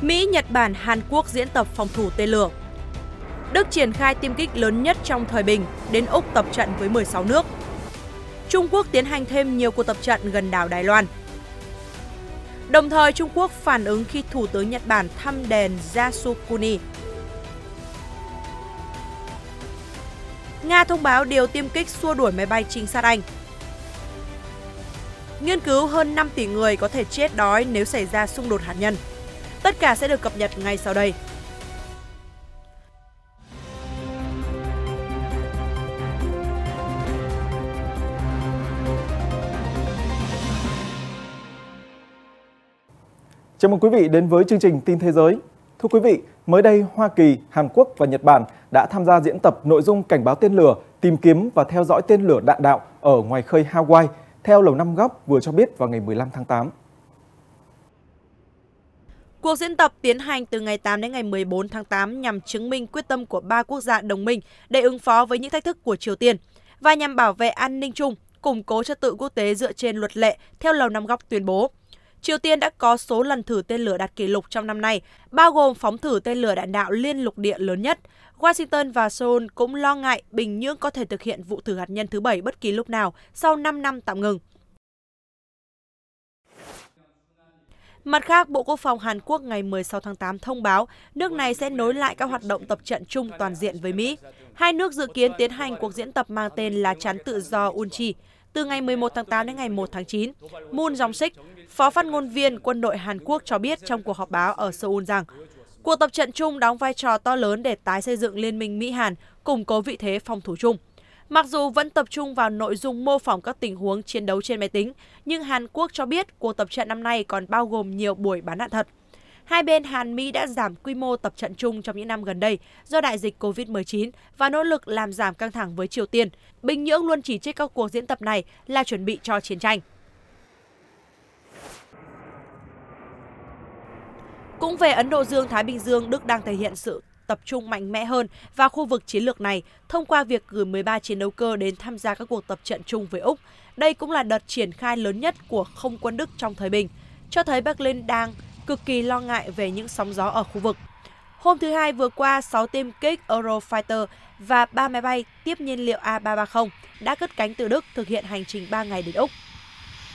Mỹ, Nhật Bản, Hàn Quốc diễn tập phòng thủ tên lửa. Đức triển khai tiêm kích lớn nhất trong thời bình, đến Úc tập trận với 16 nước. Trung Quốc tiến hành thêm nhiều cuộc tập trận gần đảo Đài Loan. Đồng thời, Trung Quốc phản ứng khi Thủ tướng Nhật Bản thăm đền Yasukuni. Nga thông báo điều tiêm kích xua đuổi máy bay trinh sát Anh. Nghiên cứu hơn 5 tỷ người có thể chết đói nếu xảy ra xung đột hạt nhân. Tất cả sẽ được cập nhật ngay sau đây. Chào mừng quý vị đến với chương trình Tin Thế giới. Thưa quý vị, mới đây Hoa Kỳ, Hàn Quốc và Nhật Bản đã tham gia diễn tập nội dung cảnh báo tên lửa, tìm kiếm và theo dõi tên lửa đạn đạo ở ngoài khơi Hawaii theo Lầu Năm Góc vừa cho biết vào ngày 15 tháng 8. Cuộc diễn tập tiến hành từ ngày 8 đến ngày 14 tháng 8 nhằm chứng minh quyết tâm của ba quốc gia đồng minh để ứng phó với những thách thức của Triều Tiên và nhằm bảo vệ an ninh chung, củng cố trật tự quốc tế dựa trên luật lệ theo Lầu Năm Góc tuyên bố. Triều Tiên đã có số lần thử tên lửa đạt kỷ lục trong năm nay, bao gồm phóng thử tên lửa đạn đạo liên lục địa lớn nhất. Washington và Seoul cũng lo ngại Bình Nhưỡng có thể thực hiện vụ thử hạt nhân thứ bảy bất kỳ lúc nào sau 5 năm tạm ngừng. Mặt khác, Bộ Quốc phòng Hàn Quốc ngày 16 tháng 8 thông báo nước này sẽ nối lại các hoạt động tập trận chung toàn diện với Mỹ. Hai nước dự kiến tiến hành cuộc diễn tập mang tên là Chắn tự do Unchi từ ngày 11 tháng 8 đến ngày 1 tháng 9. Moon Jong-sik, phó phát ngôn viên quân đội Hàn Quốc cho biết trong cuộc họp báo ở Seoul rằng cuộc tập trận chung đóng vai trò to lớn để tái xây dựng liên minh Mỹ-Hàn, củng cố vị thế phòng thủ chung. Mặc dù vẫn tập trung vào nội dung mô phỏng các tình huống chiến đấu trên máy tính, nhưng Hàn Quốc cho biết cuộc tập trận năm nay còn bao gồm nhiều buổi bắn đạn thật. Hai bên Hàn Mỹ đã giảm quy mô tập trận chung trong những năm gần đây do đại dịch COVID-19 và nỗ lực làm giảm căng thẳng với Triều Tiên. Bình Nhưỡng luôn chỉ trích các cuộc diễn tập này là chuẩn bị cho chiến tranh. Cũng về Ấn Độ Dương-Thái Bình Dương, Đức đang thể hiện sự tập trung mạnh mẽ hơn vào khu vực chiến lược này thông qua việc gửi 13 chiến đấu cơ đến tham gia các cuộc tập trận chung với Úc. Đây cũng là đợt triển khai lớn nhất của không quân Đức trong thời bình, cho thấy Berlin đang cực kỳ lo ngại về những sóng gió ở khu vực. Hôm thứ Hai vừa qua, 6 tiêm kích Eurofighter và 3 máy bay tiếp nhiên liệu A330 đã cất cánh từ Đức thực hiện hành trình 3 ngày đến Úc.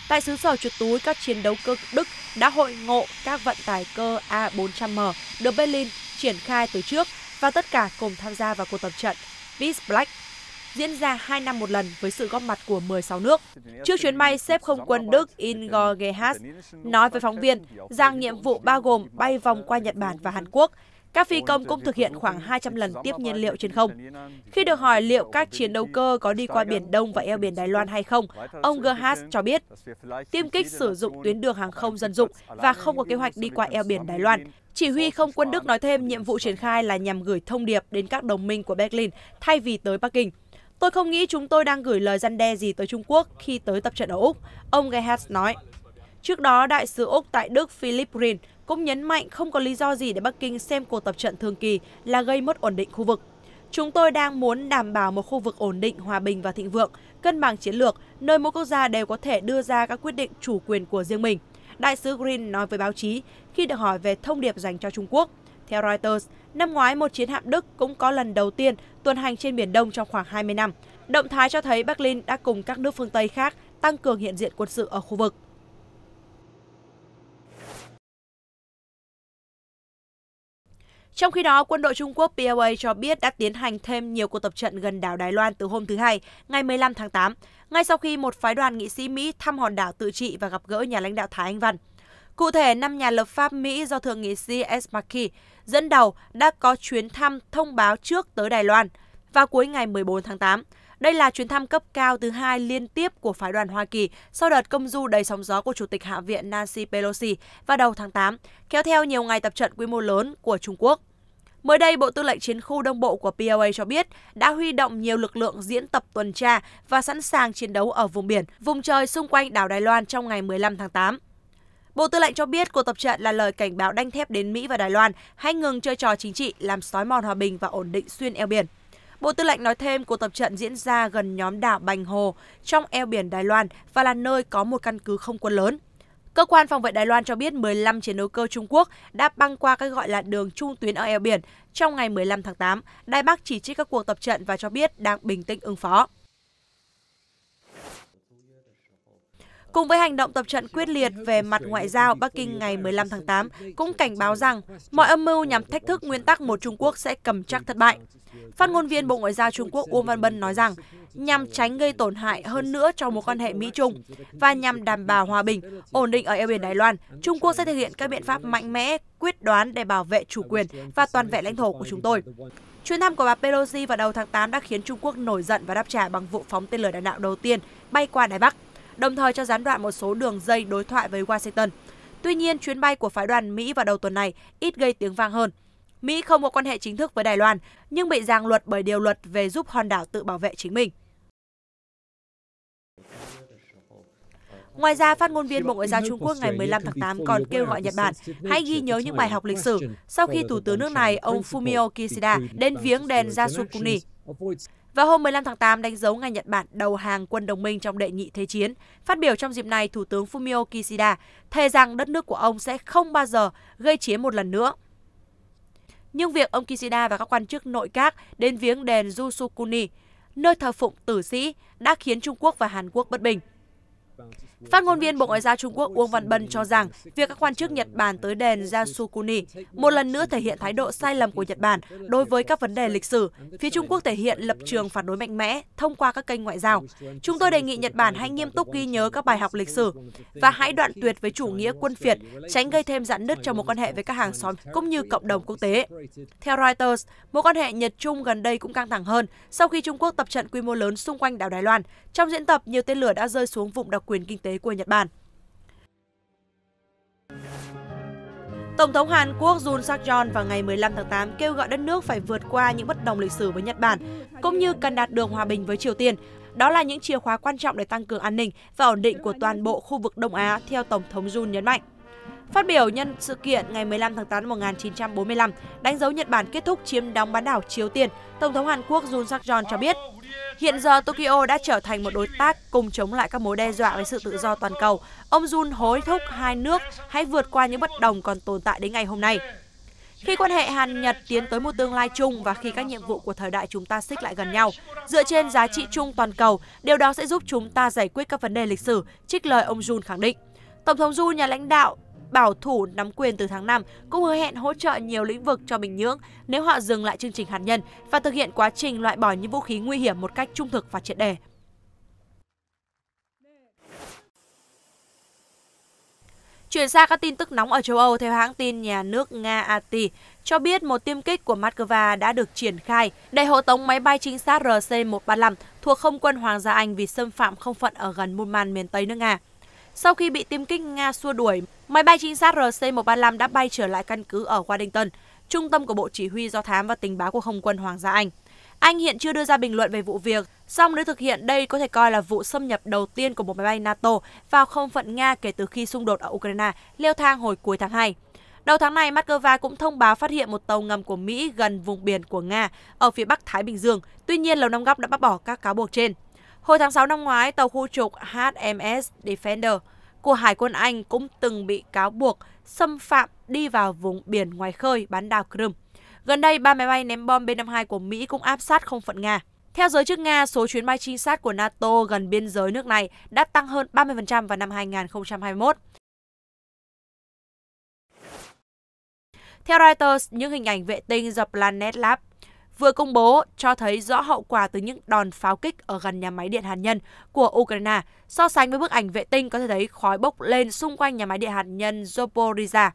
Tại xứ sở chuột túi, các chiến đấu cơ Đức đã hội ngộ các vận tải cơ A400M được Berlin triển khai từ trước và tất cả cùng tham gia vào cuộc tập trận Peace Black diễn ra 2 năm một lần với sự góp mặt của 16 nước. Trước chuyến bay, xếp không quân Đức Ingo Gehas nói với phóng viên rằng nhiệm vụ bao gồm bay vòng qua Nhật Bản và Hàn Quốc các phi công cũng thực hiện khoảng 200 lần tiếp nhiên liệu trên không. Khi được hỏi liệu các chiến đấu cơ có đi qua Biển Đông và eo biển Đài Loan hay không, ông Gerhard cho biết, tiêm kích sử dụng tuyến đường hàng không dân dụng và không có kế hoạch đi qua eo biển Đài Loan. Chỉ huy không quân Đức nói thêm nhiệm vụ triển khai là nhằm gửi thông điệp đến các đồng minh của Berlin thay vì tới Bắc Kinh. Tôi không nghĩ chúng tôi đang gửi lời răn đe gì tới Trung Quốc khi tới tập trận ở Úc, ông Gerhardt nói. Trước đó, đại sứ Úc tại Đức Philip Green cũng nhấn mạnh không có lý do gì để Bắc Kinh xem cuộc tập trận thường kỳ là gây mất ổn định khu vực. Chúng tôi đang muốn đảm bảo một khu vực ổn định, hòa bình và thịnh vượng, cân bằng chiến lược, nơi mỗi quốc gia đều có thể đưa ra các quyết định chủ quyền của riêng mình. Đại sứ Green nói với báo chí khi được hỏi về thông điệp dành cho Trung Quốc. Theo Reuters, năm ngoái một chiến hạm Đức cũng có lần đầu tiên tuần hành trên Biển Đông trong khoảng 20 năm. Động thái cho thấy Berlin đã cùng các nước phương Tây khác tăng cường hiện diện quân sự ở khu vực. Trong khi đó, quân đội Trung Quốc PLA cho biết đã tiến hành thêm nhiều cuộc tập trận gần đảo Đài Loan từ hôm thứ Hai, ngày 15 tháng 8, ngay sau khi một phái đoàn nghị sĩ Mỹ thăm hòn đảo tự trị và gặp gỡ nhà lãnh đạo Thái Anh Văn. Cụ thể, năm nhà lập pháp Mỹ do Thượng nghị sĩ S. McKee dẫn đầu đã có chuyến thăm thông báo trước tới Đài Loan vào cuối ngày 14 tháng 8. Đây là chuyến thăm cấp cao thứ hai liên tiếp của phái đoàn Hoa Kỳ sau đợt công du đầy sóng gió của Chủ tịch Hạ viện Nancy Pelosi vào đầu tháng 8, kéo theo nhiều ngày tập trận quy mô lớn của Trung Quốc. Mới đây, Bộ Tư lệnh Chiến khu Đông Bộ của POA cho biết đã huy động nhiều lực lượng diễn tập tuần tra và sẵn sàng chiến đấu ở vùng biển, vùng trời xung quanh đảo Đài Loan trong ngày 15 tháng 8. Bộ Tư lệnh cho biết cuộc tập trận là lời cảnh báo đanh thép đến Mỹ và Đài Loan hãy ngừng chơi trò chính trị làm sói mòn hòa bình và ổn định xuyên eo biển. Bộ Tư lệnh nói thêm cuộc tập trận diễn ra gần nhóm đảo Bành Hồ trong eo biển Đài Loan và là nơi có một căn cứ không quân lớn. Cơ quan phòng vệ Đài Loan cho biết 15 chiến đấu cơ Trung Quốc đã băng qua cái gọi là đường trung tuyến ở eo biển trong ngày 15 tháng 8. Đài Bắc chỉ trích các cuộc tập trận và cho biết đang bình tĩnh ứng phó. Cùng với hành động tập trận quyết liệt về mặt ngoại giao, Bắc Kinh ngày 15 tháng 8 cũng cảnh báo rằng mọi âm mưu nhằm thách thức nguyên tắc một Trung Quốc sẽ cầm chắc thất bại. Phát ngôn viên Bộ Ngoại giao Trung Quốc Uông Văn Bân nói rằng, nhằm tránh gây tổn hại hơn nữa cho mối quan hệ Mỹ-Trung và nhằm đảm bảo hòa bình, ổn định ở eo biển Đài Loan, Trung Quốc sẽ thực hiện các biện pháp mạnh mẽ, quyết đoán để bảo vệ chủ quyền và toàn vẹn lãnh thổ của chúng tôi. Chuyến thăm của bà Pelosi vào đầu tháng 8 đã khiến Trung Quốc nổi giận và đáp trả bằng vụ phóng tên lửa đạn đạo đầu tiên bay qua Đài Bắc đồng thời cho gián đoạn một số đường dây đối thoại với Washington. Tuy nhiên, chuyến bay của phái đoàn Mỹ vào đầu tuần này ít gây tiếng vang hơn. Mỹ không có quan hệ chính thức với Đài Loan, nhưng bị ràng luật bởi điều luật về giúp hòn đảo tự bảo vệ chính mình. Ngoài ra, phát ngôn viên Bộ Ngoại giao Trung Quốc ngày 15 tháng 8 còn kêu gọi Nhật Bản hãy ghi nhớ những bài học lịch sử sau khi Thủ tướng nước này, ông Fumio Kishida, đến viếng đền Yasukuni vào hôm 15 tháng 8 đánh dấu ngày Nhật Bản đầu hàng quân đồng minh trong đệ nhị thế chiến. Phát biểu trong dịp này, Thủ tướng Fumio Kishida thề rằng đất nước của ông sẽ không bao giờ gây chiến một lần nữa. Nhưng việc ông Kishida và các quan chức nội các đến viếng đền Jusukuni, nơi thờ phụng tử sĩ, đã khiến Trung Quốc và Hàn Quốc bất bình. Phát ngôn viên Bộ Ngoại giao Trung Quốc Uông Văn Bân cho rằng việc các quan chức Nhật Bản tới đền Yasukuni một lần nữa thể hiện thái độ sai lầm của Nhật Bản đối với các vấn đề lịch sử. Phía Trung Quốc thể hiện lập trường phản đối mạnh mẽ thông qua các kênh ngoại giao. Chúng tôi đề nghị Nhật Bản hãy nghiêm túc ghi nhớ các bài học lịch sử và hãy đoạn tuyệt với chủ nghĩa quân phiệt, tránh gây thêm rạn nứt trong mối quan hệ với các hàng xóm cũng như cộng đồng quốc tế. Theo Reuters, mối quan hệ Nhật-Trung gần đây cũng căng thẳng hơn sau khi Trung Quốc tập trận quy mô lớn xung quanh đảo Đài Loan. Trong diễn tập, nhiều tên lửa đã rơi xuống vùng đặc quyền kinh tế của Nhật Bản. Tổng thống Hàn Quốc Jun Suk Yeol vào ngày 15 tháng 8 kêu gọi đất nước phải vượt qua những bất đồng lịch sử với Nhật Bản, cũng như cần đạt được hòa bình với Triều Tiên. Đó là những chìa khóa quan trọng để tăng cường an ninh và ổn định của toàn bộ khu vực Đông Á, theo Tổng thống Jun nhấn mạnh. Phát biểu nhân sự kiện ngày 15 tháng 8 năm 1945, đánh dấu Nhật Bản kết thúc chiếm đóng bán đảo Triều Tiên, Tổng thống Hàn Quốc Jun Suk Yeol cho biết, hiện giờ Tokyo đã trở thành một đối tác cùng chống lại các mối đe dọa với sự tự do toàn cầu. Ông Jun hối thúc hai nước hãy vượt qua những bất đồng còn tồn tại đến ngày hôm nay. Khi quan hệ Hàn-Nhật tiến tới một tương lai chung và khi các nhiệm vụ của thời đại chúng ta xích lại gần nhau, dựa trên giá trị chung toàn cầu, điều đó sẽ giúp chúng ta giải quyết các vấn đề lịch sử, trích lời ông Jun khẳng định. Tổng thống Du, nhà lãnh đạo bảo thủ nắm quyền từ tháng 5 cũng hứa hẹn hỗ trợ nhiều lĩnh vực cho Bình Nhưỡng nếu họ dừng lại chương trình hạt nhân và thực hiện quá trình loại bỏ những vũ khí nguy hiểm một cách trung thực và triệt đề. Chuyển sang các tin tức nóng ở châu Âu theo hãng tin nhà nước Nga AT cho biết một tiêm kích của Moscow đã được triển khai. Để hộ tống máy bay trinh sát RC-135 thuộc không quân Hoàng gia Anh vì xâm phạm không phận ở gần Murman miền Tây nước Nga. Sau khi bị tiêm kích Nga xua đuổi, Máy bay trinh sát RC-135 đã bay trở lại căn cứ ở Washington, trung tâm của Bộ Chỉ huy Do thám và Tình báo của Không quân Hoàng gia Anh. Anh hiện chưa đưa ra bình luận về vụ việc, song nếu thực hiện đây có thể coi là vụ xâm nhập đầu tiên của một máy bay NATO vào không phận Nga kể từ khi xung đột ở Ukraine leo thang hồi cuối tháng 2. Đầu tháng này, Moscow cũng thông báo phát hiện một tàu ngầm của Mỹ gần vùng biển của Nga ở phía Bắc Thái Bình Dương. Tuy nhiên, Lầu Năm Góc đã bác bỏ các cáo buộc trên. Hồi tháng 6 năm ngoái, tàu khu trục HMS Defender của Hải quân Anh cũng từng bị cáo buộc xâm phạm đi vào vùng biển ngoài khơi bán đảo Crimea. Gần đây, ba máy bay ném bom B-52 của Mỹ cũng áp sát không phận Nga. Theo giới chức Nga, số chuyến bay trinh sát của NATO gần biên giới nước này đã tăng hơn 30% vào năm 2021. Theo Reuters, những hình ảnh vệ tinh do Planet Lab vừa công bố cho thấy rõ hậu quả từ những đòn pháo kích ở gần nhà máy điện hạt nhân của Ukraine. So sánh với bức ảnh vệ tinh có thể thấy khói bốc lên xung quanh nhà máy điện hạt nhân Zaporizhia.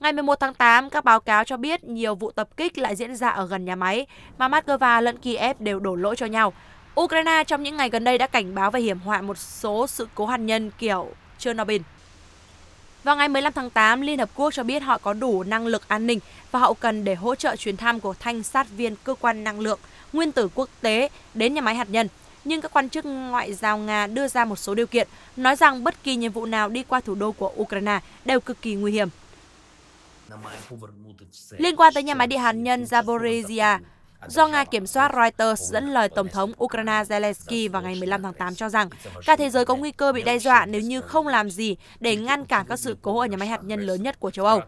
Ngày 11 tháng 8, các báo cáo cho biết nhiều vụ tập kích lại diễn ra ở gần nhà máy mà Moscow lẫn Kiev đều đổ lỗi cho nhau. Ukraine trong những ngày gần đây đã cảnh báo về hiểm họa một số sự cố hạt nhân kiểu Chernobyl. Vào ngày 15 tháng 8, Liên Hợp Quốc cho biết họ có đủ năng lực an ninh và hậu cần để hỗ trợ chuyến thăm của thanh sát viên cơ quan năng lượng nguyên tử quốc tế đến nhà máy hạt nhân. Nhưng các quan chức ngoại giao Nga đưa ra một số điều kiện, nói rằng bất kỳ nhiệm vụ nào đi qua thủ đô của Ukraine đều cực kỳ nguy hiểm. Liên quan tới nhà máy điện hạt nhân Zaporizhia, do Nga kiểm soát Reuters dẫn lời Tổng thống Ukraine Zelensky vào ngày 15 tháng 8 cho rằng cả thế giới có nguy cơ bị đe dọa nếu như không làm gì để ngăn cản các sự cố ở nhà máy hạt nhân lớn nhất của châu Âu.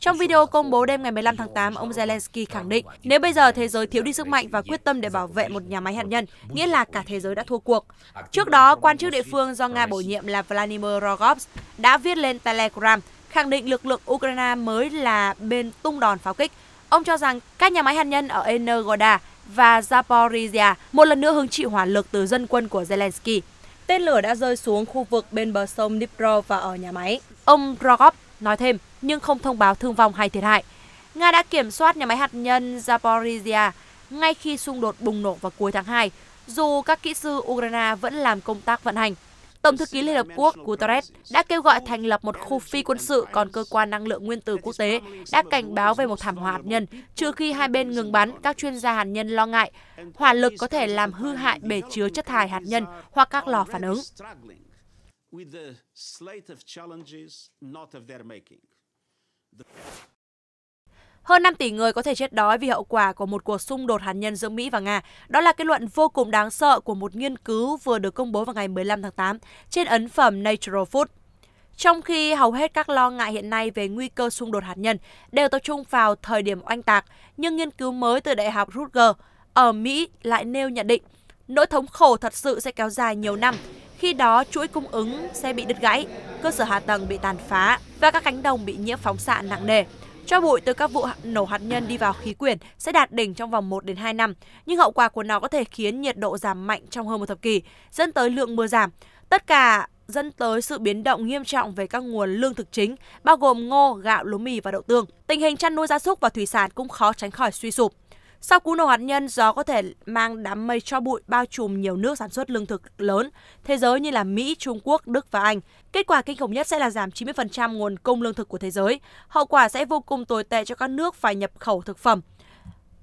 Trong video công bố đêm ngày 15 tháng 8, ông Zelensky khẳng định nếu bây giờ thế giới thiếu đi sức mạnh và quyết tâm để bảo vệ một nhà máy hạt nhân, nghĩa là cả thế giới đã thua cuộc. Trước đó, quan chức địa phương do Nga bổ nhiệm là Vladimir Rogov đã viết lên Telegram khẳng định lực lượng Ukraine mới là bên tung đòn pháo kích Ông cho rằng các nhà máy hạt nhân ở Energoda và Zaporizhia một lần nữa hứng chịu hỏa lực từ dân quân của Zelensky. Tên lửa đã rơi xuống khu vực bên bờ sông Dnipro và ở nhà máy. Ông Rogov nói thêm nhưng không thông báo thương vong hay thiệt hại. Nga đã kiểm soát nhà máy hạt nhân Zaporizhia ngay khi xung đột bùng nổ vào cuối tháng 2, dù các kỹ sư Ukraine vẫn làm công tác vận hành. Tổng thư ký Liên Hợp Quốc Guterres đã kêu gọi thành lập một khu phi quân sự, còn cơ quan năng lượng nguyên tử quốc tế đã cảnh báo về một thảm họa hạt nhân. Trừ khi hai bên ngừng bắn, các chuyên gia hạt nhân lo ngại hỏa lực có thể làm hư hại bể chứa chất thải hạt nhân hoặc các lò phản ứng. with the slate of challenges not of their making. The hơn 5 tỷ người có thể chết đói vì hậu quả của một cuộc xung đột hạt nhân giữa Mỹ và Nga. Đó là kết luận vô cùng đáng sợ của một nghiên cứu vừa được công bố vào ngày 15 tháng 8 trên ấn phẩm Natural Food. Trong khi hầu hết các lo ngại hiện nay về nguy cơ xung đột hạt nhân đều tập trung vào thời điểm oanh tạc, nhưng nghiên cứu mới từ Đại học Rutgers ở Mỹ lại nêu nhận định nỗi thống khổ thật sự sẽ kéo dài nhiều năm. Khi đó, chuỗi cung ứng sẽ bị đứt gãy, cơ sở hạ tầng bị tàn phá và các cánh đồng bị nhiễm phóng xạ nặng nề. Cho bụi từ các vụ nổ hạt nhân đi vào khí quyển sẽ đạt đỉnh trong vòng 1 đến 2 năm, nhưng hậu quả của nó có thể khiến nhiệt độ giảm mạnh trong hơn một thập kỷ, dẫn tới lượng mưa giảm. Tất cả dẫn tới sự biến động nghiêm trọng về các nguồn lương thực chính, bao gồm ngô, gạo, lúa mì và đậu tương. Tình hình chăn nuôi gia súc và thủy sản cũng khó tránh khỏi suy sụp. Sau cú nổ hạt nhân, gió có thể mang đám mây cho bụi bao trùm nhiều nước sản xuất lương thực lớn thế giới như là Mỹ, Trung Quốc, Đức và Anh. Kết quả kinh khủng nhất sẽ là giảm 90% nguồn cung lương thực của thế giới. Hậu quả sẽ vô cùng tồi tệ cho các nước phải nhập khẩu thực phẩm.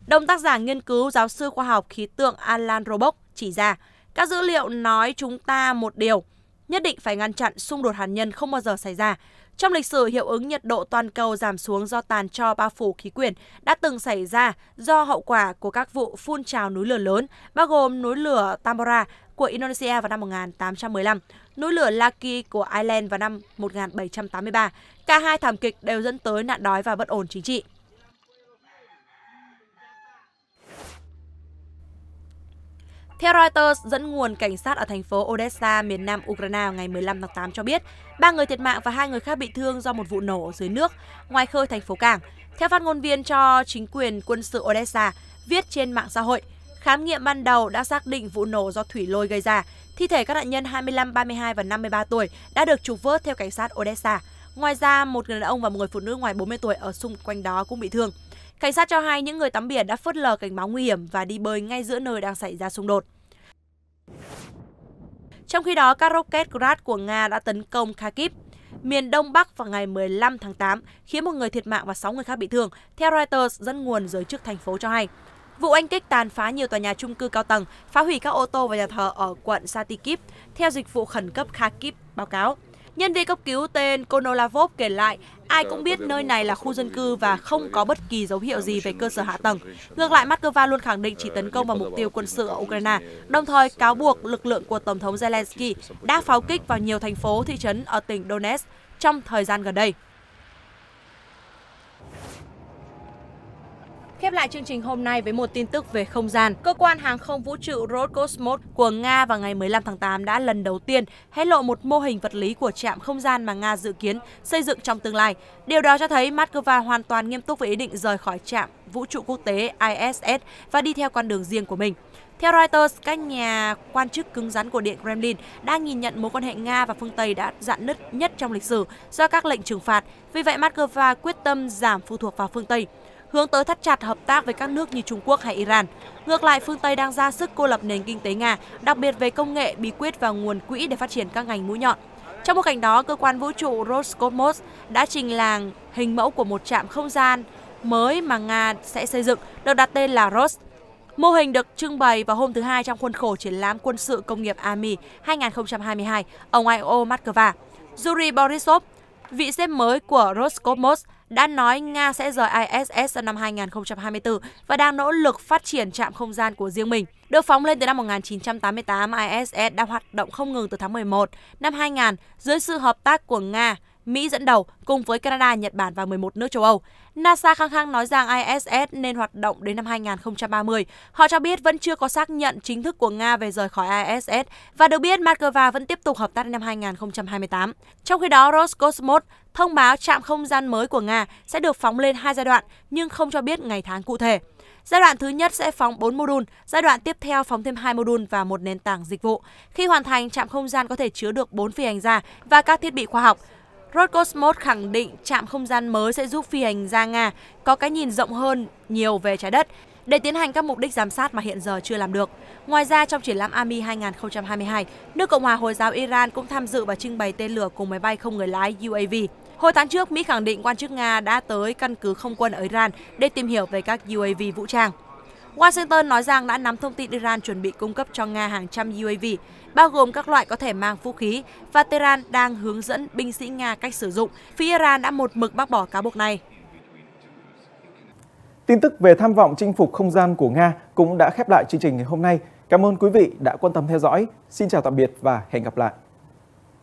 Đồng tác giả nghiên cứu giáo sư khoa học khí tượng Alan Robock chỉ ra, các dữ liệu nói chúng ta một điều – nhất định phải ngăn chặn xung đột hạt nhân không bao giờ xảy ra. Trong lịch sử, hiệu ứng nhiệt độ toàn cầu giảm xuống do tàn cho bao phủ khí quyển đã từng xảy ra do hậu quả của các vụ phun trào núi lửa lớn, bao gồm núi lửa Tambora của Indonesia vào năm 1815, núi lửa Laki của Ireland vào năm 1783. Cả hai thảm kịch đều dẫn tới nạn đói và bất ổn chính trị. Theo Reuters, dẫn nguồn cảnh sát ở thành phố Odessa, miền nam Ukraine ngày 15 tháng 8 cho biết, ba người thiệt mạng và hai người khác bị thương do một vụ nổ dưới nước ngoài khơi thành phố cảng. Theo phát ngôn viên cho chính quyền quân sự Odessa viết trên mạng xã hội, khám nghiệm ban đầu đã xác định vụ nổ do thủy lôi gây ra. Thi thể các nạn nhân 25, 32 và 53 tuổi đã được trục vớt theo cảnh sát Odessa. Ngoài ra, một người đàn ông và một người phụ nữ ngoài 40 tuổi ở xung quanh đó cũng bị thương. Cảnh sát cho hay những người tắm biển đã phớt lờ cảnh báo nguy hiểm và đi bơi ngay giữa nơi đang xảy ra xung đột. Trong khi đó, các rocket Grad của Nga đã tấn công Kharkiv, miền Đông Bắc vào ngày 15 tháng 8, khiến một người thiệt mạng và 6 người khác bị thương, theo Reuters dẫn nguồn giới chức thành phố cho hay. Vụ anh kích tàn phá nhiều tòa nhà trung cư cao tầng, phá hủy các ô tô và nhà thờ ở quận Satikiv, theo dịch vụ khẩn cấp Kharkiv báo cáo. Nhân viên cấp cứu tên Konolavov kể lại, ai cũng biết nơi này là khu dân cư và không có bất kỳ dấu hiệu gì về cơ sở hạ tầng. Ngược lại, Moscow luôn khẳng định chỉ tấn công vào mục tiêu quân sự ở Ukraine, đồng thời cáo buộc lực lượng của Tổng thống Zelensky đã pháo kích vào nhiều thành phố, thị trấn ở tỉnh Donetsk trong thời gian gần đây. Khép lại chương trình hôm nay với một tin tức về không gian. Cơ quan hàng không vũ trụ Roscosmos của Nga vào ngày 15 tháng 8 đã lần đầu tiên hé lộ một mô hình vật lý của trạm không gian mà Nga dự kiến xây dựng trong tương lai. Điều đó cho thấy Moscow hoàn toàn nghiêm túc với ý định rời khỏi trạm vũ trụ quốc tế ISS và đi theo con đường riêng của mình. Theo Reuters, các nhà quan chức cứng rắn của Điện Kremlin đang nhìn nhận mối quan hệ Nga và phương Tây đã dạn nứt nhất trong lịch sử do các lệnh trừng phạt. Vì vậy, Moscow quyết tâm giảm phụ thuộc vào phương Tây hướng tới thắt chặt hợp tác với các nước như Trung Quốc hay Iran. Ngược lại, phương Tây đang ra sức cô lập nền kinh tế Nga, đặc biệt về công nghệ, bí quyết và nguồn quỹ để phát triển các ngành mũi nhọn. Trong bối cảnh đó, cơ quan vũ trụ Roscosmos đã trình làng hình mẫu của một trạm không gian mới mà Nga sẽ xây dựng, được đặt tên là ROS. Mô hình được trưng bày vào hôm thứ Hai trong khuôn khổ triển lãm quân sự công nghiệp AMI 2022 ở ngoài ô Moscow. Yuri Borisov, vị xếp mới của Roscosmos, đã nói Nga sẽ rời ISS vào năm 2024 và đang nỗ lực phát triển trạm không gian của riêng mình. Được phóng lên từ năm 1988, ISS đã hoạt động không ngừng từ tháng 11 năm 2000 dưới sự hợp tác của Nga, Mỹ dẫn đầu cùng với Canada, Nhật Bản và 11 nước châu Âu. NASA khăng khăng nói rằng ISS nên hoạt động đến năm 2030. Họ cho biết vẫn chưa có xác nhận chính thức của Nga về rời khỏi ISS và được biết Moscow vẫn tiếp tục hợp tác đến năm 2028. Trong khi đó, Roscosmos thông báo trạm không gian mới của Nga sẽ được phóng lên hai giai đoạn nhưng không cho biết ngày tháng cụ thể. Giai đoạn thứ nhất sẽ phóng 4 mô đun, giai đoạn tiếp theo phóng thêm 2 mô đun và một nền tảng dịch vụ. Khi hoàn thành, trạm không gian có thể chứa được 4 phi hành gia và các thiết bị khoa học. Roscosmos khẳng định trạm không gian mới sẽ giúp phi hành gia Nga có cái nhìn rộng hơn nhiều về trái đất để tiến hành các mục đích giám sát mà hiện giờ chưa làm được. Ngoài ra, trong triển lãm AMI 2022, nước Cộng hòa Hồi giáo Iran cũng tham dự và trưng bày tên lửa cùng máy bay không người lái UAV. Hồi tháng trước, Mỹ khẳng định quan chức Nga đã tới căn cứ không quân ở Iran để tìm hiểu về các UAV vũ trang. Washington nói rằng đã nắm thông tin Iran chuẩn bị cung cấp cho Nga hàng trăm UAV, bao gồm các loại có thể mang vũ khí, và Tehran đang hướng dẫn binh sĩ Nga cách sử dụng. Phía Iran đã một mực bác bỏ cáo buộc này. Tin tức về tham vọng chinh phục không gian của Nga cũng đã khép lại chương trình ngày hôm nay. Cảm ơn quý vị đã quan tâm theo dõi. Xin chào tạm biệt và hẹn gặp lại.